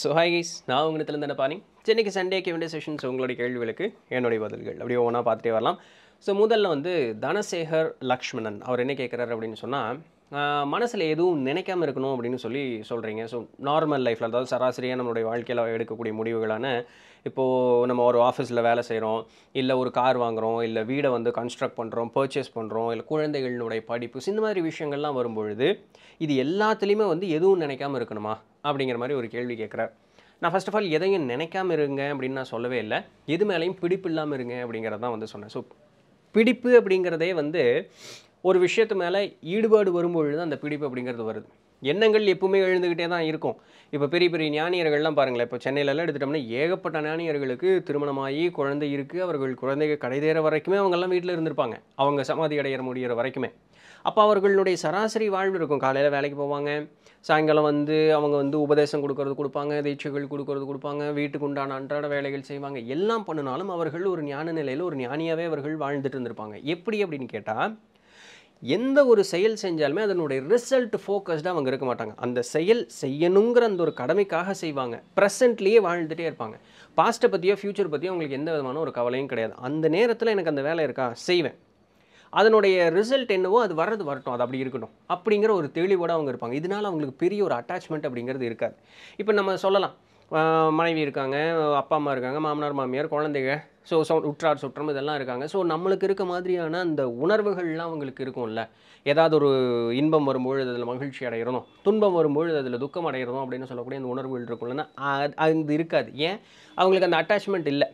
so hi guys நான் உங்களிடத்துல தானே பாருங்க சென்னைக்கு சண்டே கேவண்டே செஷன்ஸ் உங்களுடைய கேள்விகளுக்கு என்னுடைய பதில்கள் அப்படியே ஒன்றா பார்த்துட்டே வரலாம் ஸோ முதல்ல வந்து தனசேகர் லக்ஷ்மணன் அவர் என்ன கேட்குறாரு அப்படின்னு சொன்னால் மனசில் எதுவும் நினைக்காம இருக்கணும் அப்படின்னு சொல்லி சொல்கிறீங்க ஸோ நார்மல் லைஃப்பில் அதாவது சராசரியாக நம்மளுடைய வாழ்க்கையில் எடுக்கக்கூடிய முடிவுகளான இப்போது நம்ம ஒரு ஆஃபீஸில் வேலை செய்கிறோம் இல்லை ஒரு கார் வாங்குகிறோம் இல்லை வீடை வந்து கன்ஸ்ட்ரக்ட் பண்ணுறோம் பர்ச்சேஸ் பண்ணுறோம் இல்லை குழந்தைகளுடைய படிப்பு இந்த மாதிரி விஷயங்கள்லாம் வரும்பொழுது இது எல்லாத்துலேயுமே வந்து எதுவும் நினைக்காமல் இருக்கணுமா அப்படிங்கிற மாதிரி ஒரு கேள்வி கேட்குறார் நான் ஃபஸ்ட் ஆஃப் ஆல் எதையும் நினைக்காம இருங்க அப்படின்னு நான் சொல்லவே இல்லை எது மேலேயும் பிடிப்பு இல்லாமல் இருங்க அப்படிங்கிறதான் வந்து சொன்னேன் ஸோ பிடிப்பு அப்படிங்கிறதே வந்து ஒரு விஷயத்து மேலே ஈடுபாடு வரும்பொழுது அந்த பிடிப்பு அப்படிங்கிறது வருது எண்ணங்கள் எப்பவுமே எழுந்துக்கிட்டே தான் இருக்கும் இப்போ பெரிய பெரிய ஞானியர்கள்லாம் பாருங்களேன் இப்போ சென்னையிலலாம் எடுத்துட்டோம்னா ஏகப்பட்ட ஞானியர்களுக்கு திருமணமாகி குழந்தை இருக்குது அவர்கள் குழந்தைகள் கடைதேற வரைக்குமே அவங்கெல்லாம் வீட்டில் இருந்திருப்பாங்க அவங்க சமாதி அடையிற முடிகிற வரைக்குமே அப்போ அவர்களுடைய சராசரி வாழ்வு இருக்கும் காலையில் வேலைக்கு போவாங்க சாயங்காலம் வந்து அவங்க வந்து உபதேசம் கொடுக்கறது கொடுப்பாங்க தீட்சைகள் கொடுக்கறது கொடுப்பாங்க வீட்டுக்கு உண்டான அன்றாட வேலைகள் செய்வாங்க எல்லாம் பண்ணினாலும் அவர்கள் ஒரு ஞான நிலையில் ஒரு ஞானியாகவே அவர்கள் வாழ்ந்துட்டு இருந்திருப்பாங்க எப்படி அப்படின்னு கேட்டால் எந்த ஒரு செயல் செஞ்சாலுமே அதனுடைய ரிசல்ட் ஃபோக்கஸ்டாக அவங்க இருக்க மாட்டாங்க அந்த செயல் செய்யணுங்கிற அந்த ஒரு கடமைக்காக செய்வாங்க ப்ரெசண்ட்லேயே வாழ்ந்துகிட்டே இருப்பாங்க பாஸ்ட்டை பற்றியோ ஃப்யூச்சர் பற்றியோ அவங்களுக்கு எந்த விதமான ஒரு கவலையும் கிடையாது அந்த நேரத்தில் எனக்கு அந்த வேலை இருக்கா செய்வேன் அதனுடைய ரிசல்ட் என்னவோ அது வர்றது வரட்டும் அது அப்படி இருக்கட்டும் அப்படிங்கிற ஒரு தெளிவோடு அவங்க இருப்பாங்க இதனால் அவங்களுக்கு பெரிய ஒரு அட்டாச்மெண்ட் அப்படிங்கிறது இருக்காது இப்போ நம்ம சொல்லலாம் மனைவி இருக்காங்க அப்பா அம்மா இருக்காங்க மாமனார் மாமியார் குழந்தைங்க ஸோ சோ உற்றார் சுற்றம் இதெல்லாம் இருக்காங்க ஸோ நம்மளுக்கு இருக்க மாதிரியான அந்த உணர்வுகள்லாம் அவங்களுக்கு இருக்கும்ல ஏதாவது ஒரு இன்பம் வரும்பொழுது அதில் மகிழ்ச்சி அடைகிறதும் துன்பம் வரும்பொழுது அதில் துக்கம் அடைகிறதும் அப்படின்னு சொல்லக்கூடிய அந்த உணர்வுகள் இருக்கும்லன்னா அது இருக்காது ஏன் அவங்களுக்கு அந்த அட்டாச்மெண்ட் இல்லை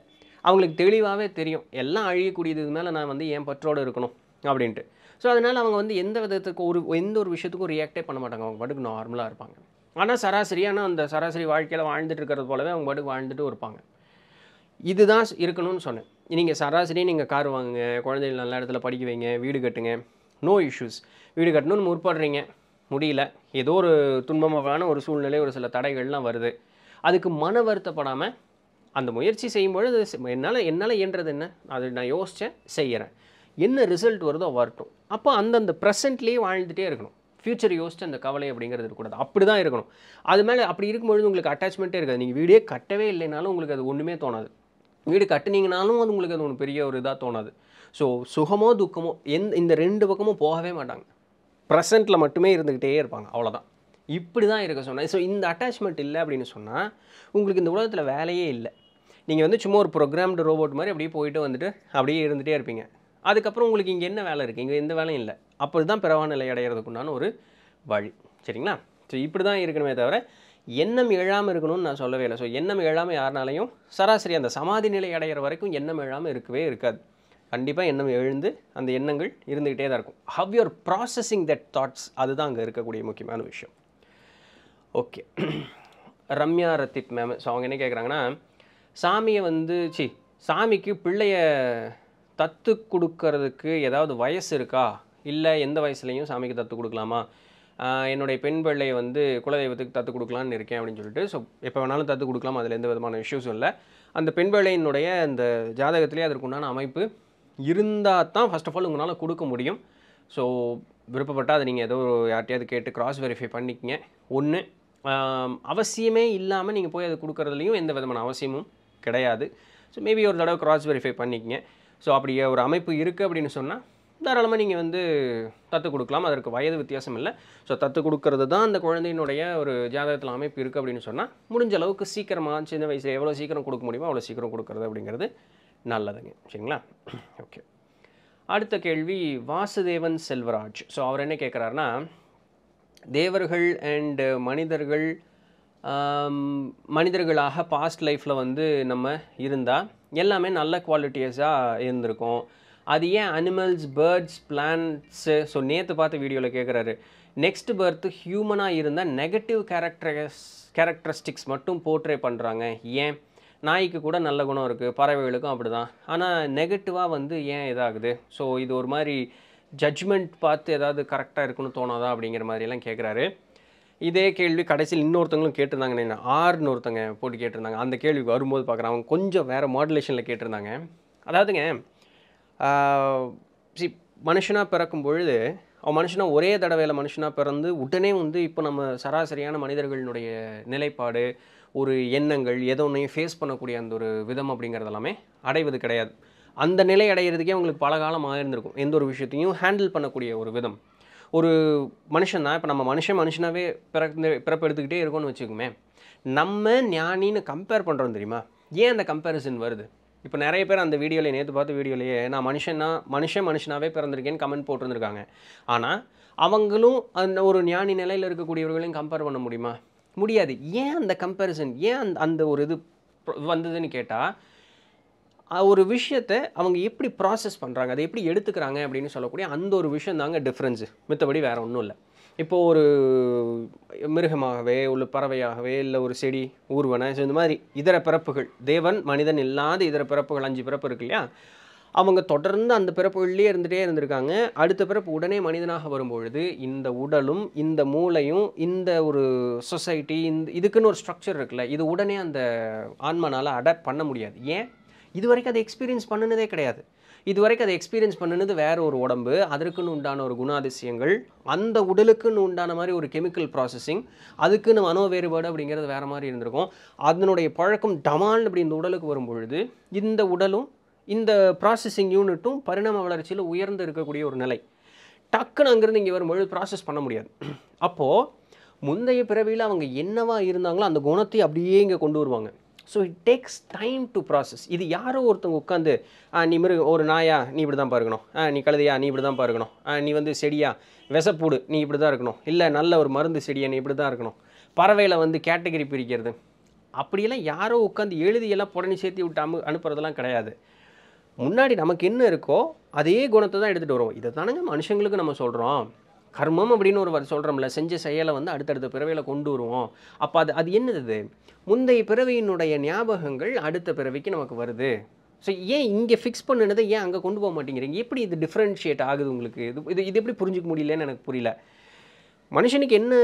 அவங்களுக்கு தெளிவாகவே தெரியும் எல்லாம் அழியக்கூடியது மேலே நான் வந்து ஏன் பற்றோடு இருக்கணும் அப்படின்ட்டு ஸோ அதனால் அவங்க வந்து எந்த விதத்துக்கு ஒரு எந்த ஒரு விஷயத்துக்கும் ரியாக்டே பண்ண மாட்டாங்க அவங்க பாட்டுக்கு நார்மலாக இருப்பாங்க ஆனால் சராசரியான அந்த சராசரி வாழ்க்கையில் வாழ்ந்துட்டு இருக்கிறது போலவே அவங்க பாட்டுக்கு வாழ்ந்துட்டு இருப்பாங்க இதுதான் இருக்கணும்னு சொன்னேன் நீங்கள் சராசரி நீங்கள் கார் வாங்குங்க குழந்தைகள் நல்ல இடத்துல படிக்க வைங்க வீடு கட்டுங்க நோ இஷ்யூஸ் வீடு கட்டணும்னு முற்படுறீங்க முடியல ஏதோ ஒரு துன்பமான ஒரு சூழ்நிலை ஒரு சில தடைகள்லாம் வருது அதுக்கு மன வருத்தப்படாமல் அந்த முயற்சி செய்யும்பொழுது என்னால் என்னால் இயன்றது என்ன அது நான் யோசித்தேன் செய்கிறேன் என்ன ரிசல்ட் வருதோ வரட்டும் அப்போ அந்தந்த ப்ரெசென்ட்லேயே வாழ்ந்துகிட்டே இருக்கணும் ஃப்யூச்சர் யோசிச்சு அந்த கவலை அப்படிங்கிறது இருக்கக்கூடாது அப்படி தான் இருக்கணும் அது மேலே அப்படி இருக்கும்பொழுது உங்களுக்கு அட்டாச்மெண்ட்டே இருக்காது நீங்கள் வீடே கட்டவே இல்லைனாலும் உங்களுக்கு அது ஒன்றுமே தோணாது வீடு கட்டினீங்கனாலும் அது உங்களுக்கு அது ஒன்று பெரிய ஒரு இதாக தோணாது ஸோ சுகமோ துக்கமோ எந்த இந்த ரெண்டு பக்கமும் போகவே மாட்டாங்க ப்ரெசண்ட்டில் மட்டுமே இருந்துக்கிட்டே இருப்பாங்க அவ்வளோதான் இப்படி தான் இருக்க சொன்னேன் ஸோ இந்த அட்டாச்மெண்ட் இல்லை அப்படின்னு சொன்னால் உங்களுக்கு இந்த உலகத்தில் வேலையே இல்லை நீங்கள் வந்து சும்மா ஒரு ப்ரோக்ராம்டு ரோபோட் மாதிரி அப்படியே போயிட்டு வந்துட்டு அப்படியே இருந்துகிட்டே இருப்பீங்க அதுக்கப்புறம் உங்களுக்கு இங்கே என்ன வேலை இருக்குது இங்கே எந்த வேலையும் இல்லை அப்படி தான் பிறவான நிலை அடையிறதுக்குண்டான ஒரு வழி சரிங்களா ஸோ இப்படி தான் இருக்கணுமே தவிர எண்ணம் எழாமல் இருக்கணும்னு நான் சொல்லவே இல்லை ஸோ எண்ணம் எழாமல் யாருனாலையும் சராசரி அந்த சமாதி நிலை அடைகிற வரைக்கும் எண்ணம் எழாமல் இருக்கவே இருக்காது கண்டிப்பாக எண்ணம் எழுந்து அந்த எண்ணங்கள் இருந்துக்கிட்டே தான் இருக்கும் how your processing that thoughts அதுதான் அங்கே இருக்கக்கூடிய முக்கியமான விஷயம் ஓகே ரம்யா ரத்தித் மேம் ஸோ அவங்க என்ன கேட்குறாங்கன்னா சாமியை வந்து சி சாமிக்கு பிள்ளைய தத்து கொடுக்கறதுக்கு ஏதாவது வயசு இருக்கா இல்லை எந்த வயசுலேயும் சாமிக்கு தத்து கொடுக்கலாமா என்னுடைய பெண் பிள்ளையை வந்து குலதெய்வத்துக்கு தத்து கொடுக்கலான்னு இருக்கேன் அப்படின்னு சொல்லிட்டு ஸோ எப்போ வேணாலும் தத்து கொடுக்கலாம் அதில் எந்த விதமான இஷ்யூஸும் இல்லை அந்த பெண் பிள்ளையினுடைய அந்த ஜாதகத்திலே அதற்குண்டான அமைப்பு இருந்தால் தான் ஃபஸ்ட் ஆஃப் ஆல் உங்களால் கொடுக்க முடியும் ஸோ விருப்பப்பட்டால் அதை நீங்கள் ஏதோ ஒரு யார்ட்டையாவது கேட்டு க்ராஸ் வெரிஃபை பண்ணிக்கங்க ஒன்று அவசியமே இல்லாமல் நீங்கள் போய் அதை கொடுக்குறதுலையும் எந்த விதமான அவசியமும் கிடையாது ஸோ மேபி ஒரு தடவை க்ராஸ் வெரிஃபை பண்ணிக்கங்க ஸோ அப்படி ஒரு அமைப்பு இருக்குது அப்படின்னு சொன்னால் தாராளமாக நீங்கள் வந்து தத்து கொடுக்கலாம் அதற்கு வயது வித்தியாசம் இல்லை ஸோ தத்து கொடுக்கறது தான் அந்த குழந்தையினுடைய ஒரு ஜாதகத்தில் அமைப்பு இருக்குது அப்படின்னு சொன்னால் முடிஞ்ச அளவுக்கு சீக்கிரமாக சின்ன வயசில் எவ்வளோ சீக்கிரம் கொடுக்க முடியுமோ அவ்வளோ சீக்கிரம் கொடுக்குறது அப்படிங்கிறது நல்லதுங்க சரிங்களா ஓகே அடுத்த கேள்வி வாசுதேவன் செல்வராஜ் ஸோ அவர் என்ன கேட்குறாருன்னா தேவர்கள் அண்டு மனிதர்கள் மனிதர்களாக பாஸ்ட் லைஃப்பில் வந்து நம்ம இருந்தால் எல்லாமே நல்ல குவாலிட்டியஸாக இருந்திருக்கும் அது ஏன் அனிமல்ஸ் பேர்ட்ஸ் பிளான்ட்ஸு ஸோ நேற்று பார்த்து வீடியோவில் கேட்குறாரு நெக்ஸ்ட் பர்த்து ஹியூமனாக இருந்தால் நெகட்டிவ் கேரக்டரஸ் கேரக்டரிஸ்டிக்ஸ் மட்டும் போர்ட்ரே பண்ணுறாங்க ஏன் நாய்க்கு கூட நல்ல குணம் இருக்குது பறவைகளுக்கும் அப்படி தான் ஆனால் நெகட்டிவாக வந்து ஏன் இதாகுது ஸோ இது ஒரு மாதிரி ஜட்ஜ்மெண்ட் பார்த்து ஏதாவது கரெக்டாக இருக்குன்னு தோணாதா அப்படிங்கிற மாதிரிலாம் கேட்குறாரு இதே கேள்வி கடைசியில் இன்னொருத்தவங்களும் கேட்டிருந்தாங்க நான் ஆறுன்னு ஒருத்தங்க போட்டு கேட்டிருந்தாங்க அந்த கேள்விக்கு வரும்போது பார்க்குறேன் அவங்க கொஞ்சம் வேறு மாடுலேஷனில் கேட்டிருந்தாங்க அதாவதுங்க சி மனுஷனாக பிறக்கும் பொழுது அவன் மனுஷனாக ஒரே தடவையில் மனுஷனாக பிறந்து உடனே வந்து இப்போ நம்ம சராசரியான மனிதர்களினுடைய நிலைப்பாடு ஒரு எண்ணங்கள் எதோ ஒன்றையும் ஃபேஸ் பண்ணக்கூடிய அந்த ஒரு விதம் அப்படிங்கிறது எல்லாமே அடைவது கிடையாது அந்த நிலை அடைகிறதுக்கே அவங்களுக்கு பல காலம் இருந்திருக்கும் எந்த ஒரு விஷயத்தையும் ஹேண்டில் பண்ணக்கூடிய ஒரு விதம் ஒரு மனுஷன் தான் இப்போ நம்ம மனுஷன் மனுஷனாகவே பிறந்து பிறப்பு எடுத்துக்கிட்டே இருக்கோம்னு வச்சுக்கோமே நம்ம ஞானின்னு கம்பேர் பண்ணுறோம் தெரியுமா ஏன் அந்த கம்பேரிசன் வருது இப்போ நிறைய பேர் அந்த வீடியோவில் நேற்று பார்த்த வீடியோலையே நான் மனுஷனா மனுஷன் மனுஷனாகவே பிறந்திருக்கேன்னு கமெண்ட் போட்டிருந்துருக்காங்க ஆனால் அவங்களும் அந்த ஒரு ஞானி நிலையில் இருக்கக்கூடியவர்களையும் கம்பேர் பண்ண முடியுமா முடியாது ஏன் அந்த கம்பேரிசன் ஏன் அந்த அந்த ஒரு இது வந்ததுன்னு கேட்டால் ஒரு விஷயத்தை அவங்க எப்படி ப்ராசஸ் பண்ணுறாங்க அதை எப்படி எடுத்துக்கிறாங்க அப்படின்னு சொல்லக்கூடிய அந்த ஒரு விஷயம் தாங்க டிஃப்ரென்ஸு மித்தபடி வேறு ஒன்றும் இல்லை இப்போது ஒரு மிருகமாகவே ஒரு பறவையாகவே இல்லை ஒரு செடி ஊர்வன இந்த மாதிரி இதர பிறப்புகள் தேவன் மனிதன் இல்லாத இதர பிறப்புகள் அஞ்சு பிறப்பு இருக்கு இல்லையா அவங்க தொடர்ந்து அந்த பிறப்புகள்லேயே இருந்துகிட்டே இருந்திருக்காங்க அடுத்த பிறப்பு உடனே மனிதனாக வரும்பொழுது இந்த உடலும் இந்த மூளையும் இந்த ஒரு சொசைட்டி இந்த இதுக்குன்னு ஒரு ஸ்ட்ரக்சர் இருக்குல்ல இது உடனே அந்த ஆன்மனால் அடாப்ட் பண்ண முடியாது ஏன் இது வரைக்கும் அதை எக்ஸ்பீரியன்ஸ் பண்ணினதே கிடையாது இது வரைக்கும் அதை எக்ஸ்பீரியன்ஸ் பண்ணினது வேறு ஒரு உடம்பு அதற்குன்னு உண்டான ஒரு குணாதிசயங்கள் அந்த உடலுக்குன்னு உண்டான மாதிரி ஒரு கெமிக்கல் ப்ராசஸிங் அதுக்குன்னு மனோ வேறுபாடு அப்படிங்கிறது வேறு மாதிரி இருந்திருக்கும் அதனுடைய பழக்கம் டமால் அப்படி இந்த உடலுக்கு வரும் பொழுது இந்த உடலும் இந்த ப்ராசஸிங் யூனிட்டும் பரிணாம வளர்ச்சியில் உயர்ந்து இருக்கக்கூடிய ஒரு நிலை டக்குன்னு அங்கேருந்து இங்கே வரும்பொழுது ப்ராசஸ் பண்ண முடியாது அப்போது முந்தைய பிறவியில் அவங்க என்னவா இருந்தாங்களோ அந்த குணத்தை அப்படியே இங்கே கொண்டு வருவாங்க so it takes time to process இது யாரோ ஒருத்தவங்க உட்காந்து நீ மிருக ஒரு நாயா நீ இப்படி தான் பாருக்கணும் நீ கழுதையா நீ இப்படி தான் பாருக்கணும் நீ வந்து செடியா விசப்பூடு நீ இப்படி தான் இருக்கணும் இல்லை நல்ல ஒரு மருந்து செடியை நீ இப்படி தான் இருக்கணும் பறவையில் வந்து கேட்டகரி பிரிக்கிறது அப்படியெல்லாம் யாரோ உட்காந்து எழுதியெல்லாம் புடனி சேர்த்து விட்டு அமு அனுப்புறதெல்லாம் கிடையாது முன்னாடி நமக்கு என்ன இருக்கோ அதே குணத்தை தான் எடுத்துகிட்டு வருவோம் இதை தானங்க மனுஷங்களுக்கு நம்ம சொல்கிறோம் கர்மம் அப்படின்னு ஒரு சொல்கிறோம்ல செஞ்ச செயலை வந்து அடுத்தடுத்த பிறவையில் கொண்டு வருவோம் அப்போ அது அது என்னது முந்தைய பிறவியினுடைய ஞாபகங்கள் அடுத்த பிறவிக்கு நமக்கு வருது ஸோ ஏன் இங்கே ஃபிக்ஸ் பண்ணினதை ஏன் அங்கே கொண்டு போக மாட்டேங்கிறீங்க எப்படி இது டிஃப்ரென்ஷியேட் ஆகுது உங்களுக்கு இது இது இது எப்படி புரிஞ்சிக்க முடியலன்னு எனக்கு புரியல மனுஷனுக்கு என்ன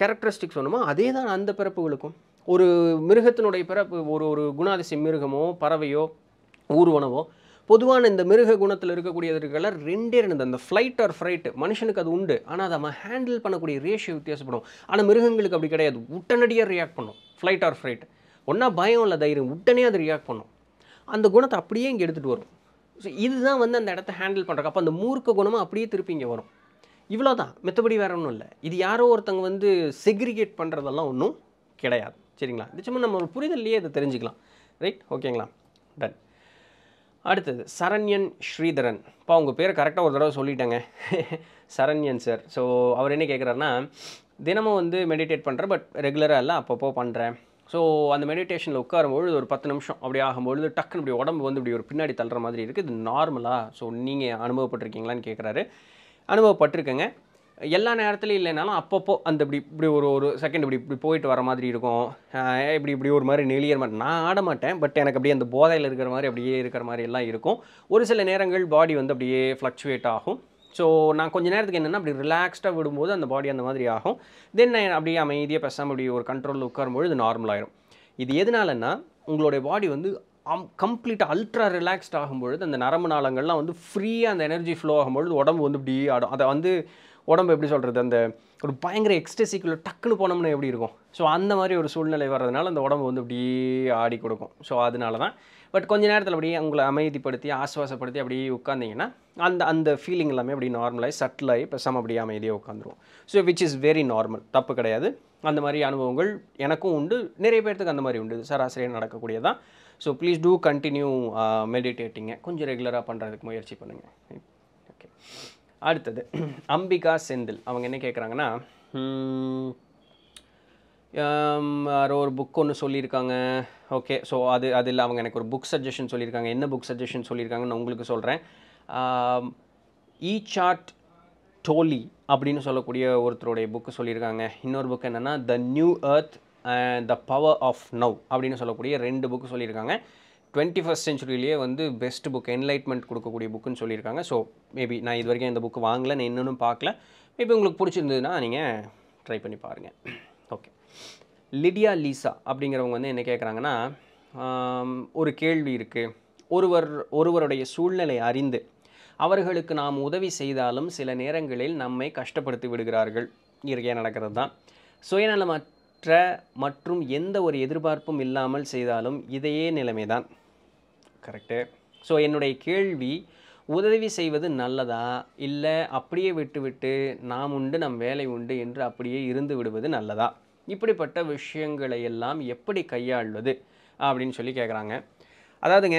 கேரக்டரிஸ்டிக்ஸ் சொன்னமோ அதே தான் அந்த பிறப்புகளுக்கும் ஒரு மிருகத்தினுடைய பிறப்பு ஒரு ஒரு குணாதிசய மிருகமோ பறவையோ ஊர்வனவோ பொதுவான இந்த மிருக குணத்தில் இருக்கக்கூடிய இருக்கல ரெண்டே ரெண்டு அந்த ஃப்ளைட் ஆர் ஃப்ரைட் மனுஷனுக்கு அது உண்டு ஆனால் அதை நம்ம ஹேண்டில் பண்ணக்கூடிய ரேஷியோ வித்தியாசப்படும் ஆனால் மிருகங்களுக்கு அப்படி கிடையாது உடனடியாக ரியாக்ட் பண்ணும் ஃப்ளைட் ஆர் ஃப்ரைட் ஒன்றா பயம் இல்லை தைரியம் உடனே அது ரியாக்ட் பண்ணும் அந்த குணத்தை அப்படியே இங்கே எடுத்துகிட்டு வரும் ஸோ இதுதான் வந்து அந்த இடத்த ஹேண்டில் பண்ணுறக்கு அப்போ அந்த மூர்க்க குணமாக அப்படியே திருப்பி இங்கே வரும் இவ்வளோ தான் மற்றபடி வேற ஒன்றும் இல்லை இது யாரோ ஒருத்தங்க வந்து செக்ரிகேட் பண்ணுறதெல்லாம் ஒன்றும் கிடையாது சரிங்களா நிச்சயமாக நம்ம ஒரு புரிதல்லையே இதை தெரிஞ்சுக்கலாம் ரைட் ஓகேங்களா டன் அடுத்தது சரண்யன் ஸ்ரீதரன் இப்போ அவங்க பேர் கரெக்டாக ஒரு தடவை சொல்லிட்டேங்க சரண்யன் சார் ஸோ அவர் என்ன கேட்குறாருன்னா தினமும் வந்து மெடிடேட் பண்ணுறேன் பட் ரெகுலராக இல்லை அப்பப்போ பண்ணுறேன் ஸோ அந்த மெடிடேஷனில் உட்காரும்பொழுது ஒரு பத்து நிமிஷம் அப்படி ஆகும்பொழுது டக்குன்னு இப்படி உடம்பு வந்து இப்படி ஒரு பின்னாடி தள்ளுற மாதிரி இருக்குது இது நார்மலாக ஸோ நீங்கள் அனுபவப்பட்டிருக்கீங்களான்னு கேட்குறாரு அனுபவப்பட்டிருக்கேங்க எல்லா நேரத்துலையும் இல்லைனாலும் அப்பப்போ அந்த இப்படி இப்படி ஒரு ஒரு செகண்ட் இப்படி இப்படி போயிட்டு வர மாதிரி இருக்கும் இப்படி இப்படி ஒரு மாதிரி நெளியற மாதிரி நான் ஆட மாட்டேன் பட் எனக்கு அப்படியே அந்த போதையில் இருக்கிற மாதிரி அப்படியே இருக்கிற மாதிரி எல்லாம் இருக்கும் ஒரு சில நேரங்கள் பாடி வந்து அப்படியே ஃப்ளக்சுவேட் ஆகும் ஸோ நான் கொஞ்சம் நேரத்துக்கு என்னென்னா அப்படி ரிலாக்ஸ்டாக விடும்போது அந்த பாடி அந்த மாதிரி ஆகும் தென் நான் அப்படியே அமைதியாக பேசாமல் அப்படி ஒரு கண்ட்ரோலில் உட்காரும்போது இது நார்மலாயிரும் இது எதனாலன்னா உங்களுடைய பாடி வந்து அம் கம்ப்ளீட்டாக அல்ட்ரா ரிலாக்ஸ்ட் ஆகும்பொழுது அந்த நரம்பு நாளங்கள்லாம் வந்து ஃப்ரீயாக அந்த எனர்ஜி ஃப்ளோ ஆகும்பொழுது உடம்பு வந்து இப்படி ஆடும் அதை வந்து உடம்பு எப்படி சொல்கிறது அந்த ஒரு பயங்கர எக்ஸ்டெசிக்குள்ள டக்குன்னு போனோம்னா எப்படி இருக்கும் ஸோ அந்த மாதிரி ஒரு சூழ்நிலை வர்றதுனால அந்த உடம்பு வந்து அப்படியே ஆடி கொடுக்கும் ஸோ அதனால தான் பட் கொஞ்ச நேரத்தில் அப்படியே உங்களை அமைதிப்படுத்தி ஆசுவாசப்படுத்தி அப்படியே உட்காந்திங்கன்னா அந்த அந்த ஃபீலிங் எல்லாமே அப்படி நார்மலாகி சட்டிலாகி இப்போ சம் அப்படியே அமைதியாக உட்காந்துருவோம் so which is very normal தப்பு கிடையாது அந்த மாதிரி அனுபவங்கள் எனக்கும் உண்டு நிறைய பேர்த்துக்கு அந்த மாதிரி உண்டு சராசரியாக நடக்கக்கூடியதான் so please do continue meditating uh, கொஞ்சம் ரெகுலராக பண்ணுறதுக்கு முயற்சி பண்ணுங்கள் ஓகே அடுத்தது அம்பிகா செந்தில் அவங்க என்ன கேட்குறாங்கன்னா ஒரு புக் ஒன்று சொல்லியிருக்காங்க ஓகே ஸோ அது அது இல்லை அவங்க எனக்கு ஒரு புக் சஜஷன் சொல்லியிருக்காங்க என்ன புக் சஜஷன் சொல்லியிருக்காங்கன்னு உங்களுக்கு சொல்கிறேன் ஈ சாட் டோலி அப்படின்னு சொல்லக்கூடிய ஒருத்தருடைய புக்கு சொல்லியிருக்காங்க இன்னொரு புக் என்னென்னா த நியூ அர்த் த பவர் ஆஃப் நவ் அப்படின்னு சொல்லக்கூடிய ரெண்டு புக்கு சொல்லியிருக்காங்க டுவெண்ட்டி ஃபஸ்ட் சென்ச்சுரியிலேயே வந்து பெஸ்ட் புக் என்லைட்மெண்ட் கொடுக்கக்கூடிய புக்குன்னு சொல்லியிருக்காங்க ஸோ மேபி நான் இது வரைக்கும் இந்த புக்கு வாங்கலை நான் இன்னொன்னும் பார்க்கல மேபி உங்களுக்கு பிடிச்சிருந்ததுன்னா நீங்கள் ட்ரை பண்ணி பாருங்கள் ஓகே லிடியா லீசா அப்படிங்கிறவங்க வந்து என்ன கேட்குறாங்கன்னா ஒரு கேள்வி இருக்குது ஒருவர் ஒருவருடைய சூழ்நிலை அறிந்து அவர்களுக்கு நாம் உதவி செய்தாலும் சில நேரங்களில் நம்மை கஷ்டப்படுத்தி விடுகிறார்கள் இயற்கையாக நடக்கிறது தான் சுயநலமற்ற மற்றும் எந்த ஒரு எதிர்பார்ப்பும் இல்லாமல் செய்தாலும் இதையே நிலைமைதான் கரெக்டு ஸோ என்னுடைய கேள்வி உதவி செய்வது நல்லதா இல்லை அப்படியே விட்டுவிட்டு நாம் உண்டு நம் வேலை உண்டு என்று அப்படியே இருந்து விடுவது நல்லதா இப்படிப்பட்ட விஷயங்களை எல்லாம் எப்படி கையாள்வது அப்படின்னு சொல்லி கேட்குறாங்க அதாவதுங்க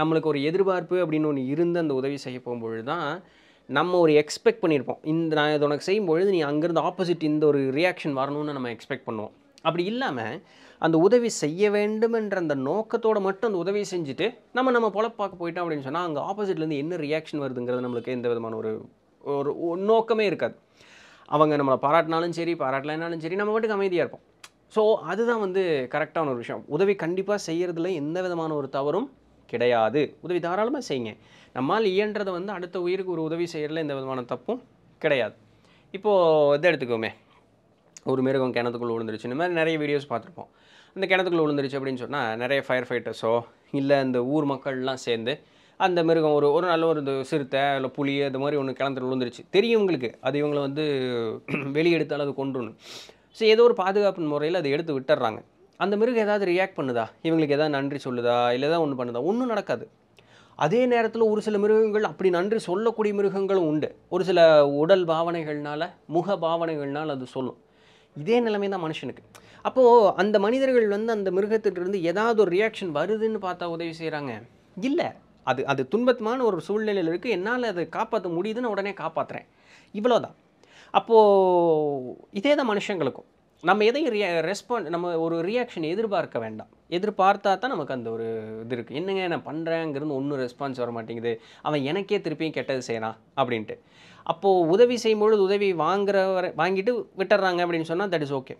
நம்மளுக்கு ஒரு எதிர்பார்ப்பு அப்படின்னு ஒன்று இருந்து அந்த உதவி செய்ய போகும்பொழுது தான் நம்ம ஒரு எக்ஸ்பெக்ட் பண்ணியிருப்போம் இந்த நான் இது உனக்கு செய்யும்பொழுது நீ அங்கேருந்து ஆப்போசிட் இந்த ஒரு ரியாக்ஷன் வரணும்னு நம்ம எக்ஸ்பெக்ட் பண்ணுவோம் அப்படி இல்லாமல் அந்த உதவி செய்ய வேண்டுமென்ற அந்த நோக்கத்தோடு மட்டும் அந்த உதவி செஞ்சுட்டு நம்ம நம்ம பொழப்பாக்க போயிட்டோம் அப்படின்னு சொன்னால் அங்கே ஆப்போசிட்லேருந்து என்ன ரியாக்ஷன் வருதுங்கிறது நம்மளுக்கு எந்த விதமான ஒரு ஒரு நோக்கமே இருக்காது அவங்க நம்மளை பாராட்டினாலும் சரி பாராட்டலைனாலும் சரி நம்ம மட்டும் அமைதியாக இருப்போம் ஸோ அதுதான் வந்து கரெக்டான ஒரு விஷயம் உதவி கண்டிப்பாக செய்கிறதுல எந்த விதமான ஒரு தவறும் கிடையாது உதவி தாராளமாக செய்யுங்க நம்மால் இயன்றதை வந்து அடுத்த உயிருக்கு ஒரு உதவி செய்கிறதுல எந்த விதமான தப்பும் கிடையாது இப்போது இதை எடுத்துக்கோமே ஒரு மிருகம் கிணத்துக்குள்ளே விழுந்துருச்சு இந்த மாதிரி நிறைய வீடியோஸ் பார்த்துருப்போம் அந்த கிணத்துக்குள்ளே விழுந்துருச்சு அப்படின்னு சொன்னால் நிறைய ஃபயர் ஃபைட்டர்ஸோ இல்லை இந்த ஊர் மக்கள்லாம் சேர்ந்து அந்த மிருகம் ஒரு ஒரு நல்ல ஒரு சிறுத்தை இல்லை புளி அது மாதிரி ஒன்று கிணத்துல விழுந்துருச்சு தெரியும் அது இவங்களை வந்து வெளியெடுத்தால் அது கொண்டுணும் ஸோ ஏதோ ஒரு பாதுகாப்பு முறையில் அதை எடுத்து விட்டுறாங்க அந்த மிருகம் ஏதாவது ரியாக்ட் பண்ணுதா இவங்களுக்கு எதாவது நன்றி சொல்லுதா இல்லை ஏதாவது ஒன்று பண்ணுதா ஒன்றும் நடக்காது அதே நேரத்தில் ஒரு சில மிருகங்கள் அப்படி நன்றி சொல்லக்கூடிய மிருகங்களும் உண்டு ஒரு சில உடல் பாவனைகள்னால் முக பாவனைகள்னால் அது சொல்லும் இதே நிலைமை தான் மனுஷனுக்கு அப்போது அந்த மனிதர்கள் வந்து அந்த மிருகத்திலிருந்து ஏதாவது ஒரு ரியாக்ஷன் வருதுன்னு பார்த்தா உதவி செய்கிறாங்க இல்லை அது அது துன்பத்தமான ஒரு சூழ்நிலையில் இருக்குது என்னால் அதை காப்பாற்ற முடியுதுன்னு உடனே காப்பாற்றுறேன் இவ்வளோதான் அப்போது இதே தான் மனுஷங்களுக்கும் நம்ம எதையும் ரிய ரெஸ்பாண்ட் நம்ம ஒரு ரியாக்ஷன் எதிர்பார்க்க வேண்டாம் எதிர்பார்த்தா தான் நமக்கு அந்த ஒரு இது இருக்குது என்னங்க நான் பண்ணுறேங்கிறது ஒன்றும் ரெஸ்பான்ஸ் வர மாட்டேங்குது அவன் எனக்கே திருப்பியும் கெட்டது செய்யலாம் அப்படின்ட்டு அப்போது உதவி செய்யும்பொழுது உதவி வாங்குறவரை வாங்கிட்டு விட்டுறாங்க அப்படின்னு சொன்னால் தட் இஸ் ஓகே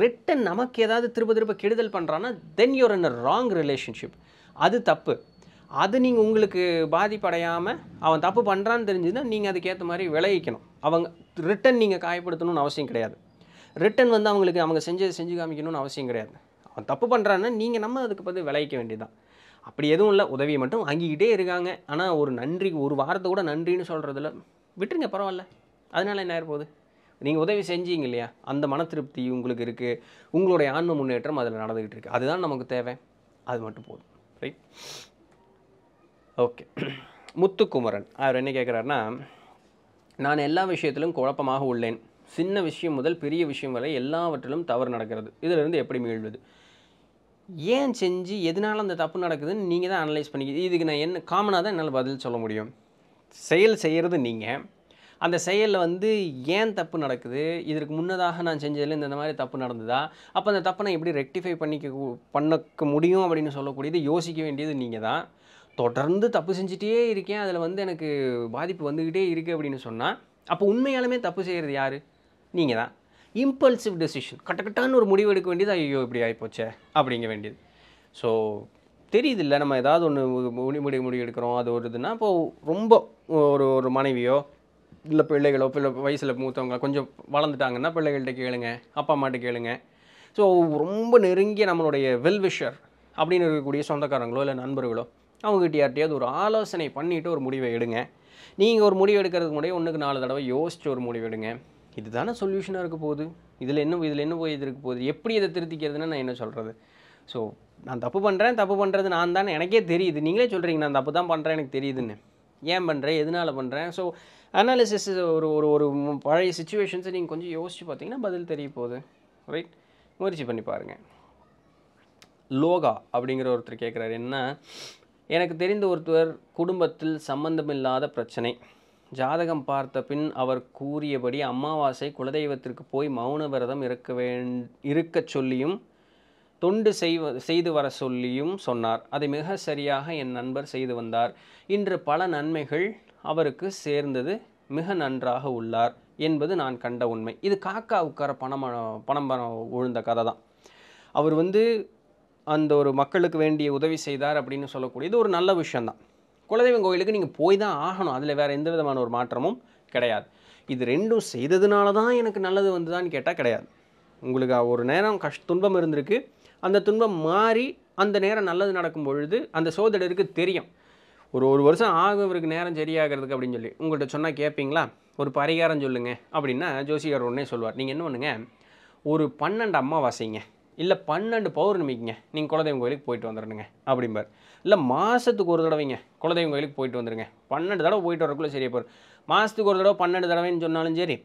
ரிட்டன் நமக்கு ஏதாவது திரும்ப திரும்ப கெடுதல் பண்ணுறான்னா then your in a wrong relationship அது தப்பு அது நீங்கள் உங்களுக்கு பாதிப்படையாமல் அவன் தப்பு பண்ணுறான்னு தெரிஞ்சுதுன்னா நீங்கள் அதுக்கேற்ற மாதிரி விளைவிக்கணும் அவங்க ரிட்டன் நீங்கள் காயப்படுத்தணும்னு அவசியம் கிடையாது ரிட்டன் வந்து அவங்களுக்கு அவங்க செஞ்சு செஞ்சு காமிக்கணும்னு அவசியம் கிடையாது அவன் தப்பு பண்ணுறான்னா நீங்கள் நம்ம அதுக்கு பார்த்து விளைவிக்க வேண்டியதுதான் அப்படி எதுவும் இல்லை உதவியை மட்டும் வாங்கிக்கிட்டே இருக்காங்க ஆனால் ஒரு நன்றி ஒரு வாரத்தை கூட நன்றின்னு சொல்கிறதுல விட்டுருங்க பரவாயில்ல அதனால் என்ன ஆயிரப்போகுது நீங்கள் உதவி செஞ்சீங்க இல்லையா அந்த மன திருப்தி உங்களுக்கு இருக்குது உங்களுடைய ஆன்ம முன்னேற்றம் அதில் நடந்துக்கிட்டு இருக்குது அதுதான் நமக்கு தேவை அது மட்டும் போதும் ரைட் ஓகே முத்துக்குமரன் அவர் என்ன கேட்குறாருன்னா நான் எல்லா விஷயத்திலும் குழப்பமாக உள்ளேன் சின்ன விஷயம் முதல் பெரிய விஷயம் வரை எல்லாவற்றிலும் தவறு நடக்கிறது இதிலிருந்து எப்படி மீழ்வது ஏன் செஞ்சு எதனால் அந்த தப்பு நடக்குதுன்னு நீங்கள் தான் அனலைஸ் பண்ணிக்கிது இதுக்கு நான் என்ன காமனாக தான் என்னால் பதில் சொல்ல முடியும் செயல் செய்கிறது நீங்கள் அந்த செயலில் வந்து ஏன் தப்பு நடக்குது இதற்கு முன்னதாக நான் செஞ்சதில் இந்த மாதிரி தப்பு நடந்ததா அப்போ அந்த தப்பை நான் எப்படி ரெக்டிஃபை பண்ணிக்க பண்ணக்க முடியும் அப்படின்னு சொல்லக்கூடியது யோசிக்க வேண்டியது நீங்கள் தான் தொடர்ந்து தப்பு செஞ்சுட்டே இருக்கேன் அதில் வந்து எனக்கு பாதிப்பு வந்துக்கிட்டே இருக்குது அப்படின்னு சொன்னால் அப்போ உண்மையாலுமே தப்பு செய்கிறது யார் நீங்கள் தான் இம்பல்சிவ் டெசிஷன் கட்டக்கட்டான்னு ஒரு முடிவு எடுக்க வேண்டியது ஐயோ இப்படி ஆகிப்போச்சே அப்படிங்க வேண்டியது ஸோ தெரியுது இல்லை நம்ம ஏதாவது ஒன்று முடி முடி முடி எடுக்கிறோம் அது ஒரு இதுனா இப்போது ரொம்ப ஒரு ஒரு மனைவியோ இல்லை பிள்ளைகளோ பிள்ளை வயசில் மூத்தவங்க கொஞ்சம் வளர்ந்துட்டாங்கன்னா பிள்ளைகள்கிட்ட கேளுங்க அப்பா அம்மாட்ட கேளுங்க ஸோ ரொம்ப நெருங்கிய நம்மளுடைய வெல்விஷர் அப்படின்னு இருக்கக்கூடிய சொந்தக்காரங்களோ இல்லை நண்பர்களோ அவங்ககிட்ட யார்ட்டையாவது ஒரு ஆலோசனை பண்ணிவிட்டு ஒரு முடிவை எடுங்க நீங்கள் ஒரு முடிவு எடுக்கிறதுக்கு முன்னாடி ஒன்றுக்கு நாலு தடவை யோசிச்சு ஒரு முடிவு எடுங்க இதுதானே சொல்யூஷனாக இருக்க போகுது இதில் என்ன இதில் என்ன போய் இது இருக்க போகுது எப்படி இதை திருத்திக்கிறதுன்னு நான் என்ன சொல்கிறது ஸோ நான் தப்பு பண்ணுறேன் தப்பு பண்ணுறது நான் தான் எனக்கே தெரியுது நீங்களே சொல்கிறீங்க நான் தப்பு தான் பண்ணுறேன் எனக்கு தெரியுதுன்னு ஏன் பண்ணுறேன் எதனால் பண்ணுறேன் ஸோ அனாலிசிஸ் ஒரு ஒரு ஒரு பழைய சுச்சுவேஷன்ஸை நீங்கள் கொஞ்சம் யோசித்து பார்த்தீங்கன்னா பதில் தெரிய போகுது ரைட் முயற்சி பண்ணி பாருங்கள் லோகா அப்படிங்கிற ஒருத்தர் கேட்குறாரு என்ன எனக்கு தெரிந்த ஒருத்தர் குடும்பத்தில் சம்பந்தமில்லாத பிரச்சனை ஜாதகம் பார்த்த பின் அவர் கூறியபடி அமாவாசை குலதெய்வத்திற்கு போய் மௌன விரதம் இருக்க வேண் இருக்கச் சொல்லியும் தொண்டு செய்வ செய்து வர சொல்லியும் சொன்னார் அதை மிக சரியாக என் நண்பர் செய்து வந்தார் இன்று பல நன்மைகள் அவருக்கு சேர்ந்தது மிக நன்றாக உள்ளார் என்பது நான் கண்ட உண்மை இது காக்கா உட்கார பணம் பணம் விழுந்த கதை தான் அவர் வந்து அந்த ஒரு மக்களுக்கு வேண்டிய உதவி செய்தார் அப்படின்னு சொல்லக்கூடியது ஒரு நல்ல விஷயந்தான் குலதெய்வம் கோயிலுக்கு நீங்கள் போய் தான் ஆகணும் அதில் வேறு எந்த விதமான ஒரு மாற்றமும் கிடையாது இது ரெண்டும் செய்ததுனால தான் எனக்கு நல்லது வந்துதான்னு கேட்டால் கிடையாது உங்களுக்கு ஒரு நேரம் கஷ் துன்பம் இருந்திருக்கு அந்த துன்பம் மாறி அந்த நேரம் நல்லது நடக்கும் பொழுது அந்த சோதடருக்கு தெரியும் ஒரு ஒரு வருஷம் ஆகும் இவருக்கு நேரம் சரியாகிறதுக்கு அப்படின்னு சொல்லி உங்கள்கிட்ட சொன்னால் கேட்பீங்களா ஒரு பரிகாரம் சொல்லுங்கள் அப்படின்னா ஜோசிகார் உடனே சொல்லுவார் நீங்கள் என்ன பண்ணுங்கள் ஒரு பன்னெண்டு அம்மாவாசைங்க இல்லை பன்னெண்டு பௌர்ணமிக்குங்க நீங்கள் குலதெய்வம் கோயிலுக்கு போயிட்டு வந்துடணுங்க அப்படிம்பார் இல்லை மாதத்துக்கு ஒரு தடவைங்க குலதெய்வம் கோயிலுக்கு போயிட்டு வந்துடுங்க பன்னெண்டு தடவை போயிட்டு வரக்குள்ளே சரியாக போகிற மாதத்துக்கு ஒரு தடவை பன்னெண்டு தடவைன்னு சொன்னாலும் சரி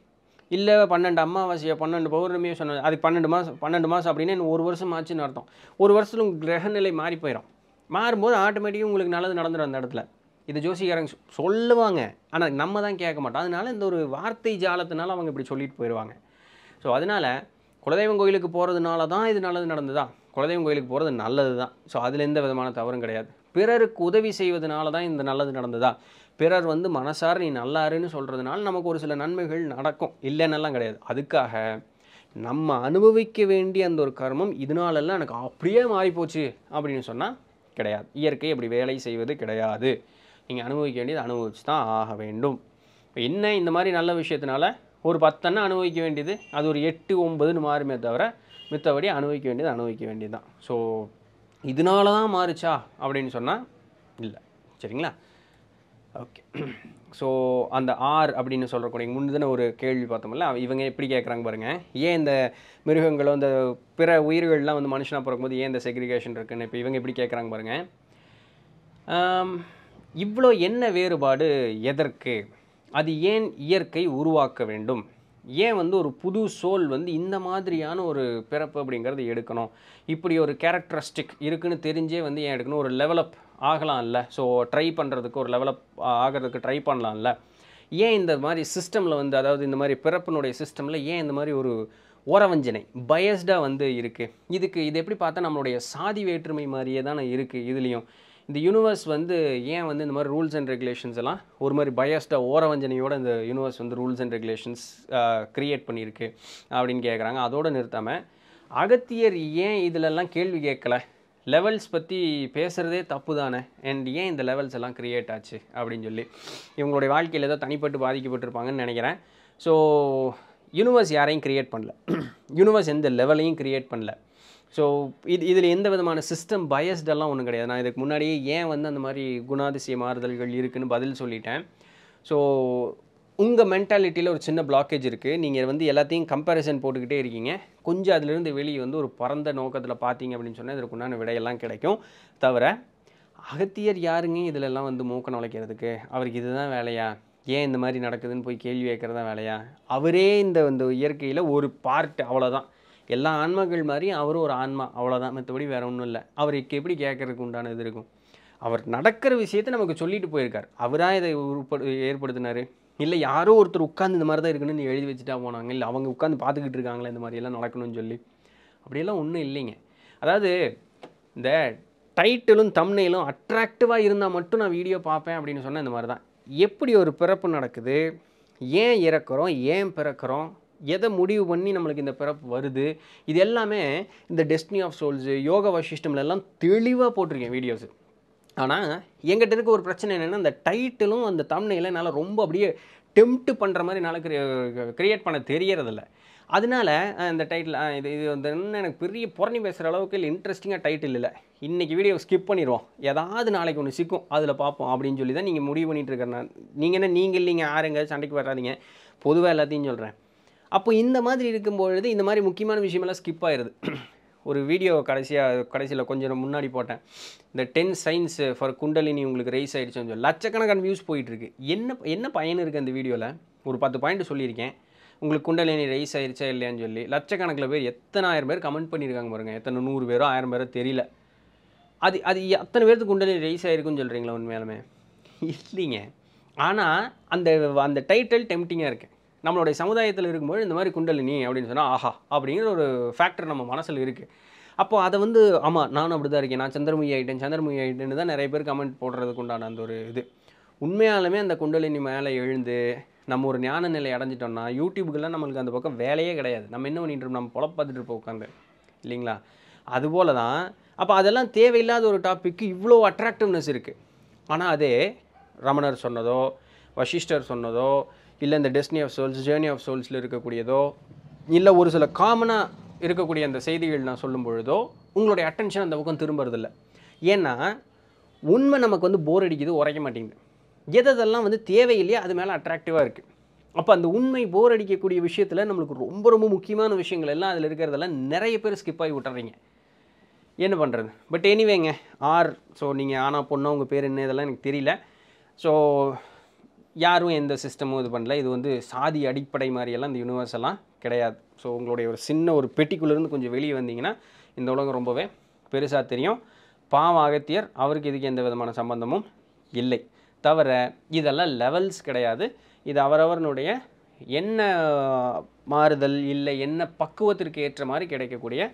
இல்லை பன்னெண்டு அமாவாசையை பன்னெண்டு பௌர்ணமியோ சொன்னது அதுக்கு பன்னெண்டு மாதம் பன்னெண்டு மாதம் அப்படின்னு ஒரு வருஷம் ஆச்சுன்னு அர்த்தம் ஒரு வருஷத்தில் உங்கள் கிரகநிலை மாறி போயிடும் மாறும்போது ஆட்டோமேட்டிக்காக உங்களுக்கு நல்லது நடந்துடும் அந்த இடத்துல இது ஜோசிகாரங்க சொல்லுவாங்க ஆனால் நம்ம தான் கேட்க மாட்டோம் அதனால் இந்த ஒரு வார்த்தை ஜாலத்தினால அவங்க இப்படி சொல்லிட்டு போயிடுவாங்க ஸோ அதனால் குலதெய்வம் கோயிலுக்கு போகிறதுனால தான் இது நல்லது நடந்ததா குலதெய்வம் கோயிலுக்கு போகிறது நல்லது தான் ஸோ அதில் எந்த விதமான தவறும் கிடையாது பிறருக்கு உதவி செய்வதனால தான் இந்த நல்லது நடந்ததா பிறர் வந்து மனசார நீ நல்லாருன்னு சொல்கிறதுனால நமக்கு ஒரு சில நன்மைகள் நடக்கும் இல்லைன்னெல்லாம் கிடையாது அதுக்காக நம்ம அனுபவிக்க வேண்டிய அந்த ஒரு கர்மம் இதனாலெல்லாம் எனக்கு அப்படியே மாறிப்போச்சு அப்படின்னு சொன்னால் கிடையாது இயற்கை அப்படி வேலை செய்வது கிடையாது நீங்கள் அனுபவிக்க வேண்டியது அனுபவிச்சு தான் ஆக வேண்டும் இப்போ என்ன இந்த மாதிரி நல்ல விஷயத்தினால ஒரு பத்தெண்ணை அனுபவிக்க வேண்டியது அது ஒரு எட்டு ஒம்பதுன்னு மாறுமே தவிர மித்தபடி அனுபவிக்க வேண்டியது அனுபவிக்க வேண்டியது தான் ஸோ இதனால தான் மாறுச்சா அப்படின்னு சொன்னால் இல்லை சரிங்களா ஓகே ஸோ அந்த ஆர் அப்படின்னு சொல்கிறக்கூடிய முன்தின ஒரு கேள்வி பார்த்தோம்ல இவங்க எப்படி கேட்குறாங்க பாருங்கள் ஏன் இந்த மிருகங்களும் இந்த பிற உயிர்கள்லாம் வந்து மனுஷனாக பிறக்கும்போது ஏன் இந்த செக்ரிகேஷன் இருக்குன்னு இப்போ இவங்க எப்படி கேட்குறாங்க பாருங்கள் இவ்வளோ என்ன வேறுபாடு எதற்கு அது ஏன் இயற்கை உருவாக்க வேண்டும் ஏன் வந்து ஒரு புது சோல் வந்து இந்த மாதிரியான ஒரு பிறப்பு அப்படிங்கிறத எடுக்கணும் இப்படி ஒரு கேரக்டரிஸ்டிக் இருக்குன்னு தெரிஞ்சே வந்து ஏன் எடுக்கணும் ஒரு லெவலப் ஆகலாம்ல ஸோ ட்ரை பண்ணுறதுக்கு ஒரு லெவலப் ஆகிறதுக்கு ட்ரை பண்ணலாம்ல ஏன் இந்த மாதிரி சிஸ்டமில் வந்து அதாவது இந்த மாதிரி பிறப்பினுடைய சிஸ்டமில் ஏன் இந்த மாதிரி ஒரு ஓரவஞ்சனை பயஸ்டாக வந்து இருக்குது இதுக்கு இது எப்படி பார்த்தா நம்மளுடைய சாதி வேற்றுமை மாதிரியே தானே இருக்குது இதுலேயும் இந்த யூனிவர்ஸ் வந்து ஏன் வந்து இந்த மாதிரி ரூல்ஸ் அண்ட் ரெகுலேஷன்ஸ் எல்லாம் ஒரு மாதிரி பயஸ்டாக ஓரவஞ்சனையோட இந்த யூனிவர்ஸ் வந்து ரூல்ஸ் அண்ட் ரெகுலேஷன்ஸ் க்ரியேட் பண்ணியிருக்கு அப்படின்னு கேட்குறாங்க அதோடு நிறுத்தாமல் அகத்தியர் ஏன் இதிலெல்லாம் கேள்வி கேட்கலை லெவல்ஸ் பற்றி பேசுகிறதே தப்பு தானே அண்ட் ஏன் இந்த லெவல்ஸ் எல்லாம் க்ரியேட் ஆச்சு அப்படின்னு சொல்லி இவங்களுடைய வாழ்க்கையில் ஏதோ தனிப்பட்டு பாதிக்கப்பட்டிருப்பாங்கன்னு நினைக்கிறேன் ஸோ யூனிவர்ஸ் யாரையும் க்ரியேட் பண்ணல யூனிவர்ஸ் எந்த லெவலையும் க்ரியேட் பண்ணல ஸோ இது இதில் எந்த விதமான சிஸ்டம் பயஸ்டெல்லாம் ஒன்றும் கிடையாது நான் இதுக்கு முன்னாடியே ஏன் வந்து அந்த மாதிரி குணாதிசய மாறுதல்கள் இருக்குதுன்னு பதில் சொல்லிட்டேன் ஸோ உங்கள் மென்டாலிட்டியில் ஒரு சின்ன பிளாக்கேஜ் இருக்குது நீங்கள் வந்து எல்லாத்தையும் கம்பேரிசன் போட்டுக்கிட்டே இருக்கீங்க கொஞ்சம் அதிலிருந்து வெளியே வந்து ஒரு பரந்த நோக்கத்தில் பார்த்தீங்க அப்படின்னு சொன்னால் இதற்கு உண்டான விடையெல்லாம் கிடைக்கும் தவிர அகத்தியர் யாருங்க இதிலெல்லாம் வந்து மூக்க நுழைக்கிறதுக்கு அவருக்கு இதுதான் வேலையா ஏன் இந்த மாதிரி நடக்குதுன்னு போய் கேள்வி கேட்குறதான் தான் வேலையா அவரே இந்த இந்த இயற்கையில் ஒரு பார்ட் அவ்வளோதான் எல்லா ஆன்மாக்கள் மாதிரி அவரும் ஒரு ஆன்மா அவ்வளோதான் மற்றபடி வேறு ஒன்றும் இல்லை அவருக்கு எப்படி கேட்கறதுக்கு உண்டான இது இருக்கும் அவர் நடக்கிற விஷயத்த நமக்கு சொல்லிட்டு போயிருக்கார் அவராக இதை உருப்படு ஏற்படுத்தினார் இல்லை யாரோ ஒருத்தர் உட்காந்து இந்த மாதிரி தான் இருக்குன்னு எழுதி வச்சுட்டா போனாங்க இல்லை அவங்க உட்காந்து பார்த்துக்கிட்டு இருக்காங்களே இந்த மாதிரியெல்லாம் நடக்கணும்னு சொல்லி அப்படியெல்லாம் ஒன்றும் இல்லைங்க அதாவது இந்த டைட்டிலும் தம்னையிலும் அட்ராக்டிவாக இருந்தால் மட்டும் நான் வீடியோ பார்ப்பேன் அப்படின்னு சொன்னால் இந்த மாதிரி தான் எப்படி ஒரு பிறப்பு நடக்குது ஏன் இறக்குறோம் ஏன் பிறக்கிறோம் எதை முடிவு பண்ணி நம்மளுக்கு இந்த பிறப்பு வருது இது எல்லாமே இந்த டெஸ்டினி ஆஃப் சோல்ஸு யோகா வசிஷ்டம்ல எல்லாம் தெளிவாக போட்டிருக்கேன் வீடியோஸு ஆனால் எங்கிட்ட இருக்க ஒரு பிரச்சனை என்னென்னா அந்த டைட்டிலும் அந்த தம்னையில் என்னால் ரொம்ப அப்படியே டெம்ப்ட் பண்ணுற மாதிரி என்னால் க்ரியேட் பண்ண தெரியறதில்ல அதனால இந்த டைட்டில் இது இது வந்து என்ன எனக்கு பெரிய புறணி பேசுகிற அளவுக்கு இல்லை இன்ட்ரெஸ்டிங்காக டைட்டில் இல்லை இன்றைக்கி வீடியோ ஸ்கிப் பண்ணிடுவோம் ஏதாவது நாளைக்கு ஒன்று சிக்கும் அதில் பார்ப்போம் அப்படின்னு சொல்லி தான் நீங்கள் முடிவு பண்ணிகிட்டு இருக்கிறேன் நீங்கள் என்ன நீங்கள் இல்லைங்க யாருங்க சண்டைக்கு வராதிங்க பொதுவாக எல்லாத்தையும் சொல்கிறேன் அப்போ இந்த மாதிரி இருக்கும்பொழுது இந்த மாதிரி முக்கியமான விஷயமெல்லாம் ஸ்கிப் ஆயிடுது ஒரு வீடியோ கடைசியாக கடைசியில் கொஞ்சம் முன்னாடி போட்டேன் இந்த டென் சைன்ஸ் ஃபார் குண்டலினி உங்களுக்கு ரைஸ் ஆகிடுச்சுன்னு சொல்லி லட்சக்கணக்கான வியூஸ் போயிட்டுருக்கு என்ன என்ன பயன் இருக்குது அந்த வீடியோவில் ஒரு பத்து பாயிண்ட் சொல்லியிருக்கேன் உங்களுக்கு குண்டலினி ரைஸ் ஆயிடுச்சா இல்லையான்னு சொல்லி லட்சக்கணக்கில் பேர் எத்தனை ஆயிரம் பேர் கமெண்ட் பண்ணியிருக்காங்க பாருங்கள் எத்தனை நூறு பேரோ ஆயிரம் பேரோ தெரியல அது அது அத்தனை பேருக்கு குண்டலினி ரைஸ் ஆகிருக்குன்னு சொல்கிறீங்களா உண்மையாலுமே இல்லைங்க ஆனால் அந்த அந்த டைட்டில் டெம்டிங்காக இருக்குது நம்மளுடைய சமுதாயத்தில் இருக்கும்போது இந்த மாதிரி குண்டலினி அப்படின்னு சொன்னால் ஆஹா அப்படிங்கிற ஒரு ஃபேக்டர் நம்ம மனசில் இருக்குது அப்போ அதை வந்து ஆமாம் நானும் அப்படி தான் இருக்கேன் நான் சந்திரமுகி ஆகிட்டேன் சந்திரமுகி ஆகிட்டேன்னு தான் நிறைய பேர் கமெண்ட் போடுறதுக்கு உண்டான அந்த ஒரு இது உண்மையாலுமே அந்த குண்டலினி மேலே எழுந்து நம்ம ஒரு ஞான நிலை அடைஞ்சிட்டோம்னா யூடியூபுக்கெல்லாம் நம்மளுக்கு அந்த பக்கம் வேலையே கிடையாது நம்ம என்ன பண்ணிட்டு நம்ம பொழப்பாத்துட்டு இருப்போம் உட்காந்து இல்லைங்களா அதுபோல தான் அப்போ அதெல்லாம் தேவையில்லாத ஒரு டாப்பிக்கு இவ்வளோ அட்ராக்டிவ்னஸ் இருக்குது ஆனால் அதே ரமணர் சொன்னதோ வசிஷ்டர் சொன்னதோ இல்லை இந்த destiny of souls journey of சோல்ஸில் இருக்கக்கூடியதோ இல்லை ஒரு சில காமனாக இருக்கக்கூடிய அந்த செய்திகள் நான் சொல்லும் பொழுதோ உங்களுடைய அட்டென்ஷன் அந்த பக்கம் திரும்புறதில்ல ஏன்னா உண்மை நமக்கு வந்து போர் அடிக்குது உரைக்க மாட்டேங்குது எதெல்லாம் வந்து தேவையில்லையே அது மேலே அட்ராக்டிவாக இருக்குது அப்போ அந்த உண்மை போர் அடிக்கக்கூடிய விஷயத்தில் நம்மளுக்கு ரொம்ப ரொம்ப முக்கியமான விஷயங்கள் எல்லாம் அதில் இருக்கிறதெல்லாம் நிறைய பேர் ஸ்கிப் ஆகி விட்டுறீங்க என்ன பண்ணுறது பட் எனிவேங்க ஆர் ஸோ நீங்கள் ஆனால் பொண்ணு உங்கள் பேர் என்ன இதெல்லாம் எனக்கு தெரியல ஸோ யாரும் எந்த சிஸ்டமும் இது பண்ணல இது வந்து சாதி அடிப்படை மாதிரியெல்லாம் இந்த யூனிவர்ஸ் எல்லாம் கிடையாது ஸோ உங்களுடைய ஒரு சின்ன ஒரு பெட்டிக்குள்ளேருந்து கொஞ்சம் வெளியே வந்தீங்கன்னா இந்த உலகம் ரொம்பவே பெருசாக தெரியும் பாவ அகத்தியர் அவருக்கு இதுக்கு எந்த விதமான சம்பந்தமும் இல்லை தவிர இதெல்லாம் லெவல்ஸ் கிடையாது இது அவரவரனுடைய என்ன மாறுதல் இல்லை என்ன பக்குவத்திற்கு ஏற்ற மாதிரி கிடைக்கக்கூடிய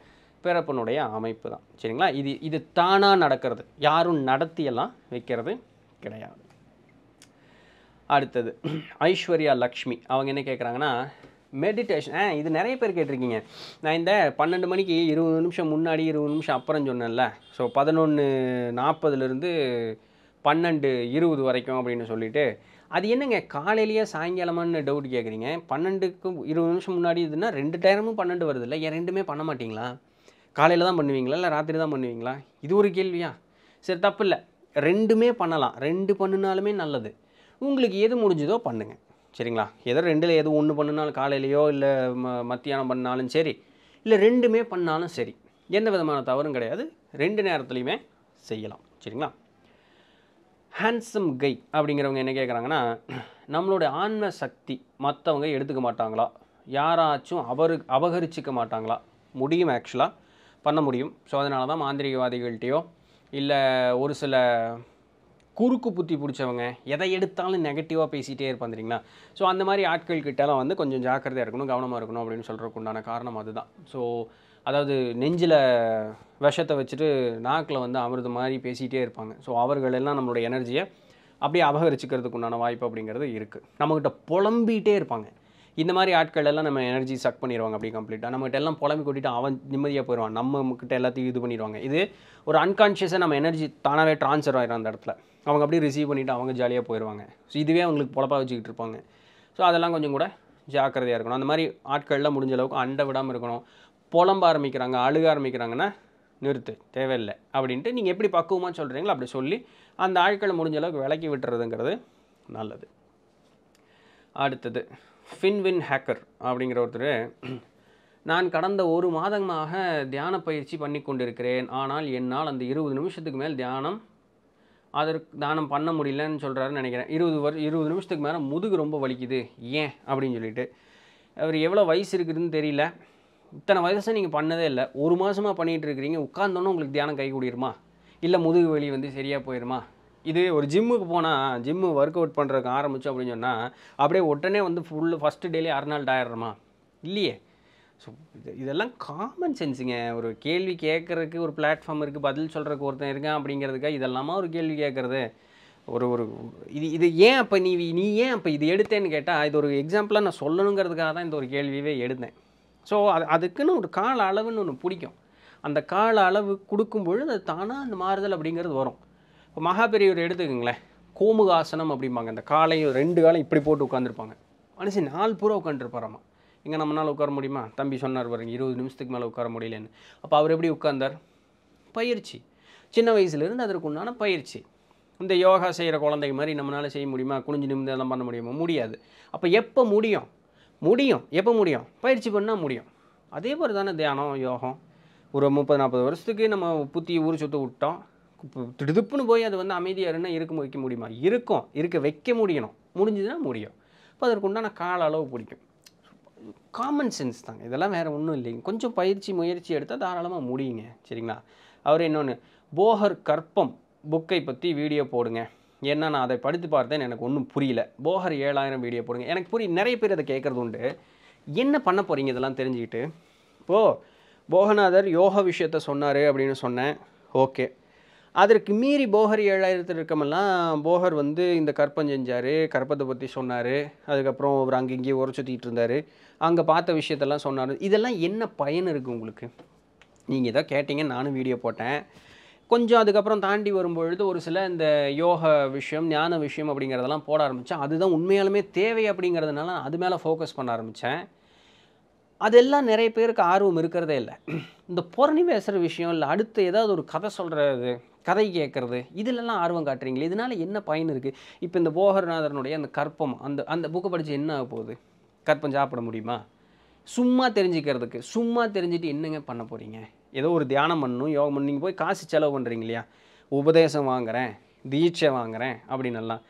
பிறப்பனுடைய அமைப்பு தான் சரிங்களா இது இது தானாக நடக்கிறது யாரும் நடத்தியெல்லாம் வைக்கிறது கிடையாது அடுத்தது ஐஸ்வர்யா லக்ஷ்மி அவங்க என்ன கேட்குறாங்கன்னா மெடிடேஷன் ஆ இது நிறைய பேர் கேட்டிருக்கீங்க நான் இந்த பன்னெண்டு மணிக்கு இருபது நிமிஷம் முன்னாடி இருபது நிமிஷம் அப்புறம் சொன்னேன்ல ஸோ பதினொன்று நாற்பதுலேருந்து பன்னெண்டு இருபது வரைக்கும் அப்படின்னு சொல்லிட்டு அது என்னங்க காலையிலேயே சாயங்காலமானு டவுட் கேட்குறீங்க பன்னெண்டுக்கும் இருபது நிமிஷம் முன்னாடி இதுனா ரெண்டு டைமும் பன்னெண்டு வருது இல்லை ஏன் ரெண்டுமே பண்ண மாட்டிங்களா காலையில் தான் பண்ணுவீங்களா இல்லை ராத்திரி தான் பண்ணுவீங்களா இது ஒரு கேள்வியா சரி தப்பு இல்லை ரெண்டுமே பண்ணலாம் ரெண்டு பண்ணினாலுமே நல்லது உங்களுக்கு எது முடிஞ்சதோ பண்ணுங்கள் சரிங்களா எதோ ரெண்டில் எது ஒன்று பண்ணுனாலும் காலையிலையோ இல்லை ம மத்தியானம் பண்ணாலும் சரி இல்லை ரெண்டுமே பண்ணாலும் சரி எந்த விதமான தவறும் கிடையாது ரெண்டு நேரத்துலையுமே செய்யலாம் சரிங்களா ஹேண்ட்ஸம் கை அப்படிங்கிறவங்க என்ன கேட்குறாங்கன்னா நம்மளுடைய ஆன்ம சக்தி மற்றவங்க எடுத்துக்க மாட்டாங்களா யாராச்சும் அவரு அபகரிச்சிக்க மாட்டாங்களா முடியும் ஆக்சுவலாக பண்ண முடியும் ஸோ அதனால தான் மாந்திரிகவாதிகள்கிட்டையோ இல்லை ஒரு சில குறுக்கு புத்தி பிடிச்சவங்க எதை எடுத்தாலும் நெகட்டிவாக பேசிகிட்டே இருப்பான் ஸோ அந்த மாதிரி ஆட்கள் கிட்டலாம் வந்து கொஞ்சம் ஜாக்கிரதையாக இருக்கணும் கவனமாக இருக்கணும் அப்படின்னு சொல்கிறதுக்கு உண்டான காரணம் அதுதான் ஸோ அதாவது நெஞ்சில் விஷத்தை வச்சுட்டு நாக்கில் வந்து அமிர்த மாதிரி பேசிகிட்டே இருப்பாங்க ஸோ அவர்களெல்லாம் நம்மளோட எனர்ஜியை அப்படியே அபகரிச்சுக்கிறதுக்கு உண்டான வாய்ப்பு அப்படிங்கிறது இருக்குது நம்மக்கிட்ட புலம்பிகிட்டே இருப்பாங்க இந்த மாதிரி ஆட்கள் எல்லாம் நம்ம எனர்ஜி சக் பண்ணிடுவாங்க அப்படி கம்ப்ளீட்டாக நம்மகிட்ட எல்லாம் புலம்பி கூட்டிகிட்டு அவன் நிம்மதியாக போயிடுவான் நம்மக்கிட்ட எல்லாத்தையும் இது பண்ணிடுவாங்க இது ஒரு அன்கான்ஷியஸாக நம்ம எனர்ஜி தானாகவே ட்ரான்ஸ்ஃபர் ஆகிடும் அந்த இடத்துல அவங்க அப்படியே ரிசீவ் பண்ணிவிட்டு அவங்க ஜாலியாக போயிடுவாங்க ஸோ இதுவே அவங்களுக்கு பொழப்பாக வச்சுக்கிட்டு இருப்பாங்க ஸோ அதெல்லாம் கொஞ்சம் கூட ஜாக்கிரதையாக இருக்கணும் அந்த மாதிரி ஆட்கள்லாம் முடிஞ்ச அளவுக்கு அண்டை விடாமல் இருக்கணும் புலம்ப ஆரம்பிக்கிறாங்க அழுக ஆரம்பிக்கிறாங்கன்னா நிறுத்து தேவையில்லை அப்படின்ட்டு நீங்கள் எப்படி பக்குவமாக சொல்கிறீங்களோ அப்படி சொல்லி அந்த ஆட்களை முடிஞ்ச அளவுக்கு விளக்கி விட்டுறதுங்கிறது நல்லது அடுத்தது ஃபின்வின் ஹேக்கர் அப்படிங்கிற ஒருத்தர் நான் கடந்த ஒரு மாதமாக தியான பயிற்சி பண்ணி கொண்டிருக்கிறேன் ஆனால் என்னால் அந்த இருபது நிமிஷத்துக்கு மேல் தியானம் அதற்கு தானம் பண்ண முடியலன்னு சொல்கிறாருன்னு நினைக்கிறேன் இருபது வரு இருபது நிமிஷத்துக்கு மேலே முதுகு ரொம்ப வலிக்குது ஏன் அப்படின்னு சொல்லிட்டு அவர் எவ்வளோ வயசு இருக்குதுன்னு தெரியல இத்தனை வயசை நீங்கள் பண்ணதே இல்லை ஒரு மாதமாக பண்ணிகிட்டு இருக்கிறீங்க உட்காந்தோன்னே உங்களுக்கு தியானம் கை கூடிருமா இல்லை முதுகு வலி வந்து சரியாக போயிடுமா இது ஒரு ஜிம்முக்கு போனால் ஜிம்மு ஒர்க் அவுட் பண்ணுறதுக்கு ஆரம்பித்தோம் அப்படின்னு சொன்னால் அப்படியே உடனே வந்து ஃபுல்லு ஃபஸ்ட்டு டெய்லி அரை நாள் ஆயிடுறோமா இல்லையே ஸோ இது இதெல்லாம் காமன் சென்ஸுங்க ஒரு கேள்வி கேட்குறதுக்கு ஒரு பிளாட்ஃபார்ம் இருக்குது பதில் சொல்கிறக்கு ஒருத்தன் இருக்கான் அப்படிங்கிறதுக்காக இதெல்லாமா ஒரு கேள்வி கேட்குறது ஒரு ஒரு இது இது ஏன் அப்போ நீ நீ ஏன் அப்போ இது எடுத்தேன்னு கேட்டால் இது ஒரு எக்ஸாம்பிளாக நான் சொல்லணுங்கிறதுக்காக தான் இந்த ஒரு கேள்வியே எடுத்தேன் ஸோ அது அதுக்குன்னு ஒரு கால அளவுன்னு ஒன்று பிடிக்கும் அந்த கால அளவு கொடுக்கும்பொழுது அது தானாக அந்த மாறுதல் அப்படிங்கிறது வரும் இப்போ மகாபெரியவர் எடுத்துக்கோங்களேன் கோமுகாசனம் அப்படிம்பாங்க அந்த காலையும் ரெண்டு காலம் இப்படி போட்டு உட்காந்துருப்பாங்க மனுஷன் நாலு பூரா உட்காந்துருப்பாராம்மா இங்கே நம்மளால் உட்கார முடியுமா தம்பி சொன்னார் பாருங்க இருபது நிமிஷத்துக்கு மேலே உட்கார முடியலன்னு அப்போ அவர் எப்படி உட்கார்ந்தார் பயிற்சி சின்ன வயசுலேருந்து அதற்கு உண்டான பயிற்சி இந்த யோகா செய்கிற குழந்தைங்க மாதிரி நம்மளால் செய்ய முடியுமா குனிஞ்சு நிமிந்து எல்லாம் பண்ண முடியுமா முடியாது அப்போ எப்போ முடியும் முடியும் எப்போ முடியும் பயிற்சி பண்ணால் முடியும் அதே மாதிரி தானே தியானம் யோகம் ஒரு முப்பது நாற்பது வருஷத்துக்கு நம்ம புத்தி ஊர் சுற்ற விட்டோம் திடுப்புன்னு போய் அது வந்து அமைதியாக இருந்தால் இருக்க வைக்க முடியுமா இருக்கும் இருக்க வைக்க முடியணும் முடிஞ்சதுன்னா முடியும் இப்போ அதற்கு உண்டான கால அளவு பிடிக்கும் காமன் சென்ஸ் தாங்க இதெல்லாம் வேறு ஒன்றும் இல்லைங்க கொஞ்சம் பயிற்சி முயற்சி எடுத்தால் தாராளமாக முடியுங்க சரிங்களா அவர் இன்னொன்று போகர் கற்பம் புக்கை பற்றி வீடியோ போடுங்க ஏன்னா நான் அதை படித்து பார்த்தேன் எனக்கு ஒன்றும் புரியல போகர் ஏழாயிரம் வீடியோ போடுங்க எனக்கு புரிய நிறைய பேர் அதை கேட்குறது உண்டு என்ன பண்ண போகிறீங்க இதெல்லாம் தெரிஞ்சுக்கிட்டு இப்போது போகநாதர் யோகா விஷயத்தை சொன்னார் அப்படின்னு சொன்னேன் ஓகே அதற்கு மீறி போகர் ஏழாயிரத்து இருக்கமெல்லாம் போகர் வந்து இந்த கற்பம் செஞ்சார் கற்பத்தை பற்றி சொன்னார் அதுக்கப்புறம் அவர் அங்கே இங்கேயே உர சுற்றிட்டு இருந்தார் அங்கே பார்த்த விஷயத்தெல்லாம் சொன்னார் இதெல்லாம் என்ன பயன் இருக்குது உங்களுக்கு நீங்கள் ஏதோ கேட்டீங்க நானும் வீடியோ போட்டேன் கொஞ்சம் அதுக்கப்புறம் தாண்டி வரும்பொழுது ஒரு சில இந்த யோக விஷயம் ஞான விஷயம் அப்படிங்கிறதெல்லாம் போட ஆரம்பித்தேன் அதுதான் உண்மையாலுமே தேவை அப்படிங்கிறதுனால அது மேலே ஃபோக்கஸ் பண்ண ஆரம்பித்தேன் அதெல்லாம் நிறைய பேருக்கு ஆர்வம் இருக்கிறதே இல்லை இந்த புறணி பேசுகிற விஷயம் இல்லை அடுத்து ஏதாவது ஒரு கதை சொல்கிறது கதை கேட்குறது இதிலெல்லாம் ஆர்வம் காட்டுறீங்களே இதனால் என்ன பயன் இருக்குது இப்போ இந்த போகர்நாதரனுடைய அந்த கற்பம் அந்த அந்த புக்கை படித்து என்ன ஆக போகுது கற்பம் சாப்பிட முடியுமா சும்மா தெரிஞ்சுக்கிறதுக்கு சும்மா தெரிஞ்சுட்டு என்னங்க பண்ண போகிறீங்க ஏதோ ஒரு தியானம் பண்ணணும் யோகம் பண்ணி நீங்கள் போய் காசு செலவு பண்ணுறீங்க இல்லையா உபதேசம் வாங்குகிறேன் தீட்சை வாங்குகிறேன் அப்படின்னலாம்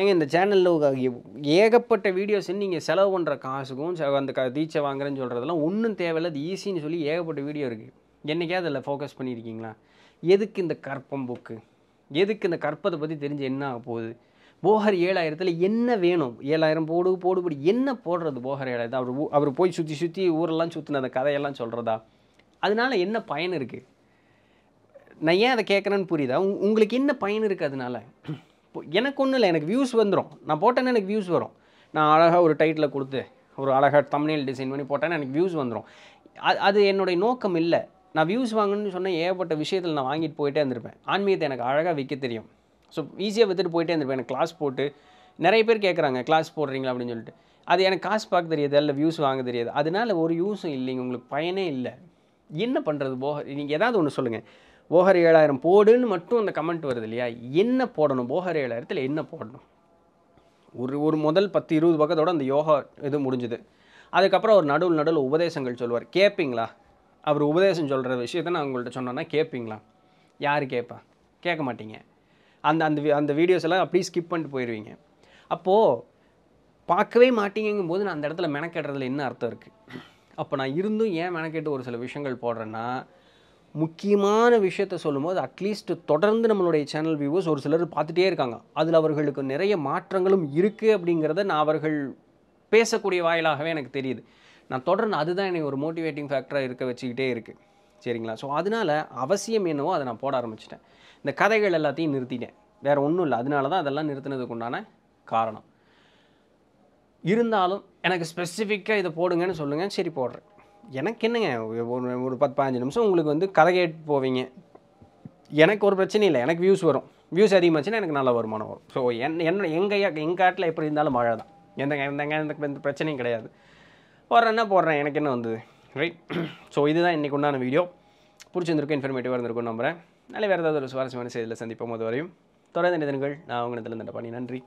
ஏங்க இந்த சேனலில் ஏகப்பட்ட வீடியோஸ் நீங்கள் செலவு பண்ணுற காசுக்கும் அந்த க தீட்சை வாங்குறேன்னு சொல்கிறதெல்லாம் ஒன்றும் தேவையில்லை அது ஈஸின்னு சொல்லி ஏகப்பட்ட வீடியோ இருக்குது என்றைக்காவது அதில் ஃபோக்கஸ் பண்ணியிருக்கீங்களா எதுக்கு இந்த கற்பம் புக்கு எதுக்கு இந்த கற்பத்தை பற்றி தெரிஞ்சு என்ன ஆக போகுது போகர் ஏழாயிரத்தில் என்ன வேணும் ஏழாயிரம் போடு போடுபடி என்ன போடுறது போகர் ஏழாயிரம் அவர் அவர் போய் சுற்றி சுற்றி ஊரெல்லாம் சுற்றின அந்த கதையெல்லாம் சொல்கிறதா அதனால் என்ன பயன் இருக்குது நான் ஏன் அதை கேட்குறேன்னு புரியுதா உங்களுக்கு என்ன பயன் இருக்குது அதனால் எனக்கு ஒன்றும் இல்லை எனக்கு வியூஸ் வந்துடும் நான் போட்டேன்னா எனக்கு வியூஸ் வரும் நான் அழகாக ஒரு டைட்டில் கொடுத்து ஒரு அழகாக தமிழில் டிசைன் பண்ணி போட்டேன்னா எனக்கு வியூஸ் வந்துடும் அது என்னுடைய நோக்கம் இல்லை நான் வியூஸ் வாங்கணும்னு சொன்ன ஏகப்பட்ட விஷயத்தில் நான் வாங்கிட்டு போயிட்டே இருந்திருப்பேன் ஆன்மீகத்தை எனக்கு அழகாக விற்க தெரியும் ஸோ ஈஸியாக விற்றுட்டு போயிட்டே இருந்திருப்பேன் எனக்கு கிளாஸ் போட்டு நிறைய பேர் கேட்குறாங்க கிளாஸ் போடுறீங்களா அப்படின்னு சொல்லிட்டு அது எனக்கு காசு பார்க்க தெரியாது இல்லை வியூஸ் வாங்க தெரியாது அதனால் ஒரு யூஸும் இல்லைங்க உங்களுக்கு பயனே இல்லை என்ன பண்ணுறது போக நீங்கள் ஏதாவது ஒன்று சொல்லுங்கள் போகர் ஏழாயிரம் போடுன்னு மட்டும் அந்த கமெண்ட் வருது இல்லையா என்ன போடணும் போகர் ஏழாயிரத்தில் என்ன போடணும் ஒரு ஒரு முதல் பத்து இருபது பக்கத்தோடு அந்த யோகா இது முடிஞ்சுது அதுக்கப்புறம் ஒரு நடுவில் நடுவில் உபதேசங்கள் சொல்லுவார் கேட்பீங்களா அவர் உபதேசம் சொல்கிற விஷயத்த நான் உங்கள்கிட்ட சொன்னேன்னா கேட்பீங்களா யார் கேட்பா கேட்க மாட்டீங்க அந்த அந்த அந்த வீடியோஸ் எல்லாம் அப்படியே ஸ்கிப் பண்ணிட்டு போயிடுவீங்க அப்போது பார்க்கவே மாட்டீங்கும் போது நான் அந்த இடத்துல மெனக்கெடுறதுல என்ன அர்த்தம் இருக்குது அப்போ நான் இருந்தும் ஏன் மெனக்கெட்டு ஒரு சில விஷயங்கள் போடுறேன்னா முக்கியமான விஷயத்த சொல்லும்போது அட்லீஸ்ட் தொடர்ந்து நம்மளுடைய சேனல் வியூவர்ஸ் ஒரு சிலர் பார்த்துட்டே இருக்காங்க அதில் அவர்களுக்கு நிறைய மாற்றங்களும் இருக்குது அப்படிங்கிறத நான் அவர்கள் பேசக்கூடிய வாயிலாகவே எனக்கு தெரியுது நான் தொடர்ந்து அதுதான் என்னை ஒரு மோட்டிவேட்டிங் ஃபேக்டராக இருக்க வச்சுக்கிட்டே இருக்குது சரிங்களா ஸோ அதனால் அவசியம் என்னவோ அதை நான் போட ஆரம்பிச்சிட்டேன் இந்த கதைகள் எல்லாத்தையும் நிறுத்திட்டேன் வேறு ஒன்றும் இல்லை அதனால தான் அதெல்லாம் நிறுத்தினதுக்கு உண்டான காரணம் இருந்தாலும் எனக்கு ஸ்பெசிஃபிக்காக இதை போடுங்கன்னு சொல்லுங்கள் சரி போடுறேன் எனக்கு என்னங்க ஒரு ஒரு பத்து பதினஞ்சு நிமிஷம் உங்களுக்கு வந்து கதை கேட்டு போவீங்க எனக்கு ஒரு பிரச்சனை இல்லை எனக்கு வியூஸ் வரும் வியூஸ் அதிகமாச்சுன்னா எனக்கு நல்ல வருமானம் வரும் ஸோ என் என்ன எங்கள் எங்கள் காட்டில் எப்படி இருந்தாலும் மழை தான் எந்த எந்த எந்த பிரச்சனையும் கிடையாது போடுறேன்னா போடுறேன் எனக்கு என்ன வந்தது ரைட் ஸோ இதுதான் இன்றைக்கு உண்டான வீடியோ பிடிச்சிருந்துருக்கும் இன்ஃபர்மேட்டிவாக இருந்திருக்கும் நம்புகிறேன் நல்ல வேறு ஏதாவது ஒரு சுவாரஸ்யமான செய்தியில் சந்திப்போம் அது வரையும் தொடர்ந்து நிதன்கள் நான் இதில் இந்த பண்ணி நன்றி